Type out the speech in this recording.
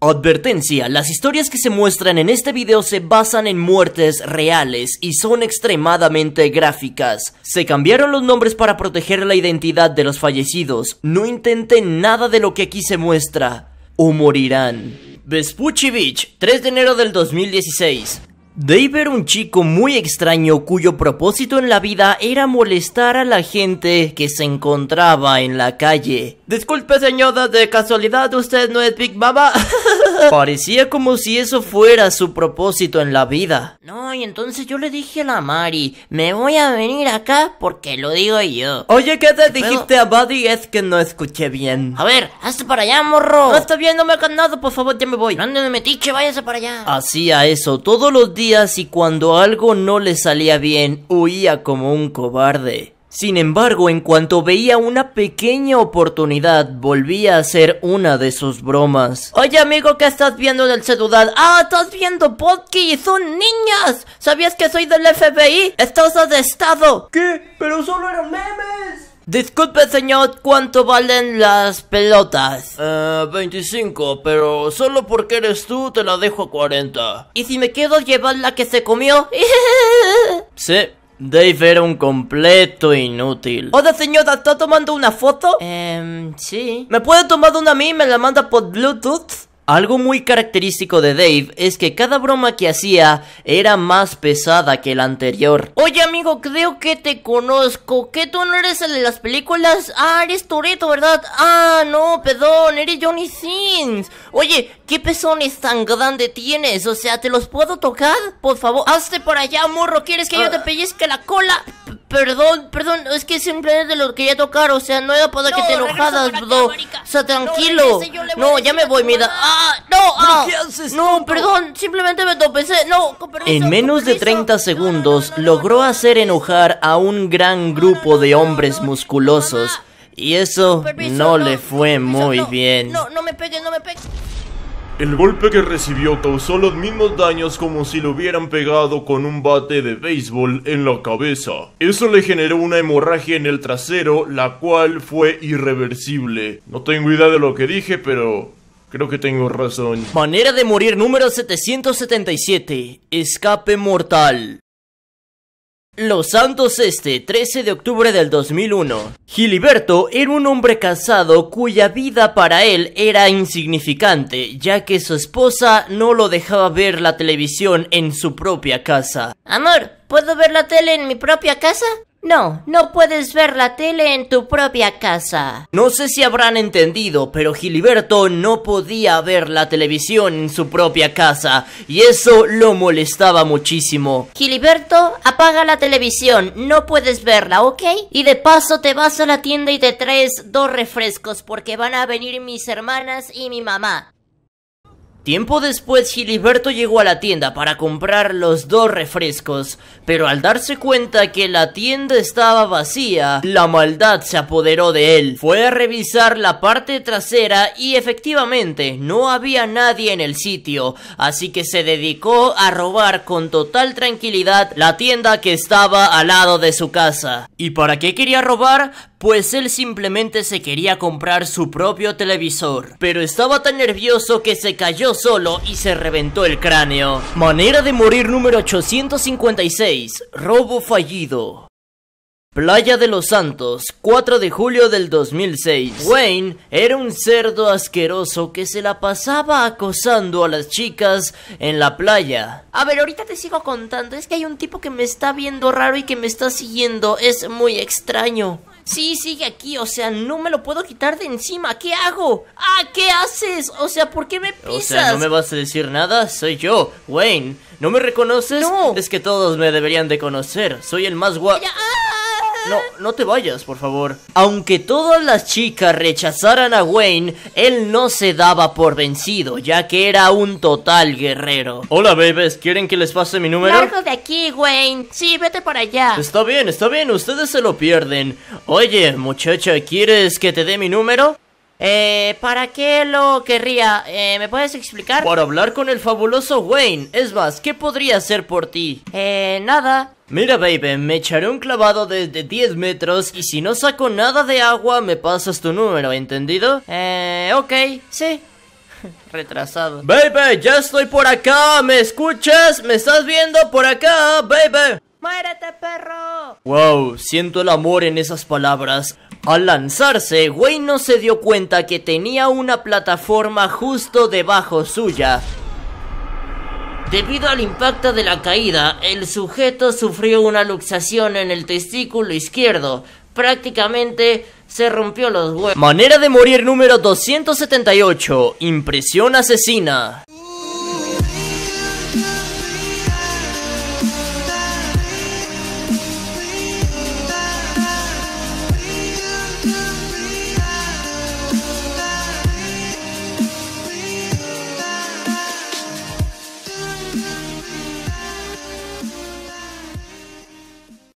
Advertencia, las historias que se muestran en este video se basan en muertes reales y son extremadamente gráficas. Se cambiaron los nombres para proteger la identidad de los fallecidos. No intenten nada de lo que aquí se muestra o morirán. Vespucci Beach, 3 de enero del 2016. Dave era un chico muy extraño cuyo propósito en la vida era molestar a la gente que se encontraba en la calle. Disculpe señora, de casualidad usted no es Big Mama. Parecía como si eso fuera su propósito en la vida. No, y entonces yo le dije a la Mari, me voy a venir acá porque lo digo yo. Oye, ¿qué te dijiste a Buddy? Es que no escuché bien. A ver, hazte para allá, morro. No está bien, no me hagas nada, por favor, ya me voy. No de metiche, váyase para allá. Hacía eso todos los días y cuando algo no le salía bien, huía como un cobarde. Sin embargo, en cuanto veía una pequeña oportunidad, volvía a hacer una de sus bromas. Oye amigo, ¿qué estás viendo en el celular? Ah, estás viendo Podky, son niñas. ¿Sabías que soy del FBI? Estás estado. ¿Qué? Pero solo eran memes. Disculpe señor, ¿cuánto valen las pelotas? Eh, 25, pero solo porque eres tú te la dejo a 40. ¿Y si me quedo llevar la que se comió? sí, Dave era un completo inútil. Hola señora, ¿está tomando una foto? Eh, sí. ¿Me puede tomar una a mí me la manda por Bluetooth? Algo muy característico de Dave es que cada broma que hacía era más pesada que la anterior. Oye amigo, creo que te conozco. ¿Qué tú no eres el de las películas? Ah, eres Toreto, ¿verdad? Ah, no, perdón, eres Johnny Sins. Oye, ¿qué pezones tan grandes tienes? O sea, ¿te los puedo tocar? Por favor, hazte por allá, morro. ¿Quieres que yo ah. te pellizque la cola? Perdón, perdón, es que simplemente lo quería tocar, o sea, no era para que te enojadas, bro. o sea, tranquilo. No, ya me voy, mira. Ah, no, ah. no, perdón, simplemente me topé, No, En menos de 30 segundos logró hacer enojar a un gran grupo de hombres musculosos. Y eso no, le fue muy bien. No, no me pegues, no me pegues. El golpe que recibió causó los mismos daños como si lo hubieran pegado con un bate de béisbol en la cabeza. Eso le generó una hemorragia en el trasero, la cual fue irreversible. No tengo idea de lo que dije, pero Creo que tengo razón. Manera de morir número 777. Escape mortal. Los Santos este 13 de octubre del 2001. Giliberto era un hombre casado cuya vida para él era insignificante, ya que su esposa no lo dejaba ver la televisión en su propia casa. Amor, ¿puedo ver la tele en mi propia casa? No, no puedes ver la tele en tu propia casa. No sé si habrán entendido, pero Giliberto no podía ver la televisión en su propia casa y eso lo molestaba muchísimo. Giliberto, apaga la televisión, no puedes verla, ¿ok? Y de paso te vas a la tienda y te traes dos refrescos porque van a venir mis hermanas y mi mamá. Tiempo después Giliberto llegó a la tienda para comprar los dos refrescos, pero al darse cuenta que la tienda estaba vacía, la maldad se apoderó de él. Fue a revisar la parte trasera y efectivamente no había nadie en el sitio, así que se dedicó a robar con total tranquilidad la tienda que estaba al lado de su casa. ¿Y para qué quería robar? pues él simplemente se quería comprar su propio televisor. Pero estaba tan nervioso que se cayó solo y se reventó el cráneo. Manera de morir número 856, robo fallido. Playa de los Santos, 4 de julio del 2006. Wayne era un cerdo asqueroso que se la pasaba acosando a las chicas en la playa. A ver, ahorita te sigo contando. Es que hay un tipo que me está viendo raro y que me está siguiendo. Es muy extraño. Sí, sigue aquí, o sea, no me lo puedo quitar de encima. ¿Qué hago? Ah, ¿qué haces? O sea, ¿por qué me pisas? O sea, ¿no me vas a decir nada? Soy yo, Wayne. ¿No me reconoces? No. Es que todos me deberían de conocer. Soy el más guapo. No, no te vayas, por favor. Aunque todas las chicas rechazaran a Wayne, él no se daba por vencido, ya que era un total guerrero. Hola, bebés, ¿quieren que les pase mi número? Largo de aquí, Wayne. Sí, vete para allá. Está bien, está bien, ustedes se lo pierden. Oye, muchacha, ¿quieres que te dé mi número? Eh, ¿para qué lo querría? Eh, ¿me puedes explicar? Para hablar con el fabuloso Wayne. Es más, ¿qué podría hacer por ti? Eh, nada. Mira, baby, me echaré un clavado desde 10 metros y si no saco nada de agua me pasas tu número, ¿entendido? Eh, ok, sí. Retrasado. Baby, ya estoy por acá, ¿me escuchas? ¿Me estás viendo por acá, baby? ¡Muérete, perro! Wow, siento el amor en esas palabras. Al lanzarse, Wayne no se dio cuenta que tenía una plataforma justo debajo suya. Debido al impacto de la caída, el sujeto sufrió una luxación en el testículo izquierdo. Prácticamente se rompió los huevos. Manera de morir número 278. Impresión asesina.